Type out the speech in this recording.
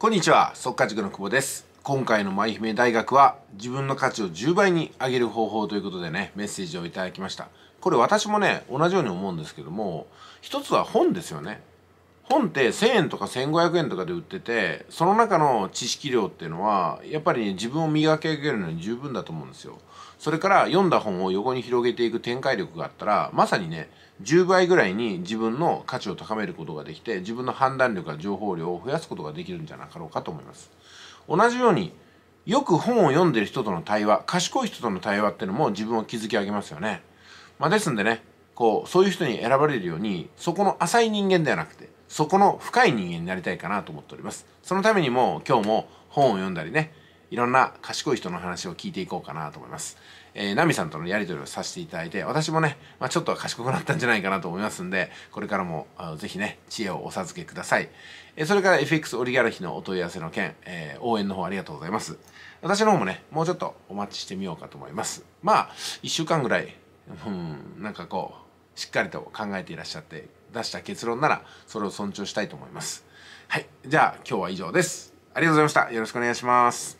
こんにちは速稼塾の久保です今回の舞姫大学は自分の価値を10倍に上げる方法ということでねメッセージをいただきましたこれ私もね同じように思うんですけども一つは本ですよね本って1,000円とか1,500円とかで売っててその中の知識量っていうのはやっぱり、ね、自分を磨き上げるのに十分だと思うんですよ。それから読んだ本を横に広げていく展開力があったらまさにね10倍ぐらいに自分の価値を高めることができて自分の判断力や情報量を増やすことができるんじゃなかろうかと思います。同じようによく本を読んでる人との対話賢い人との対話っていうのも自分を築き上げますよね。まあ、ですんでねこうそういう人に選ばれるようにそこの浅い人間ではなくてそこの深い人間になりたいかなと思っておりますそのためにも今日も本を読んだりねいろんな賢い人の話を聞いていこうかなと思います。えー、ナミさんとのやり取りをさせていただいて、私もね、まあ、ちょっとは賢くなったんじゃないかなと思いますんで、これからもぜひね、知恵をお授けください。えー、それから FX オリガルヒのお問い合わせの件、えー、応援の方ありがとうございます。私の方もね、もうちょっとお待ちしてみようかと思います。まあ、1週間ぐらい、うん、なんかこう、しっかりと考えていらっしゃって出した結論ならそれを尊重したいと思います。はい。じゃあ今日は以上です。ありがとうございました。よろしくお願いします。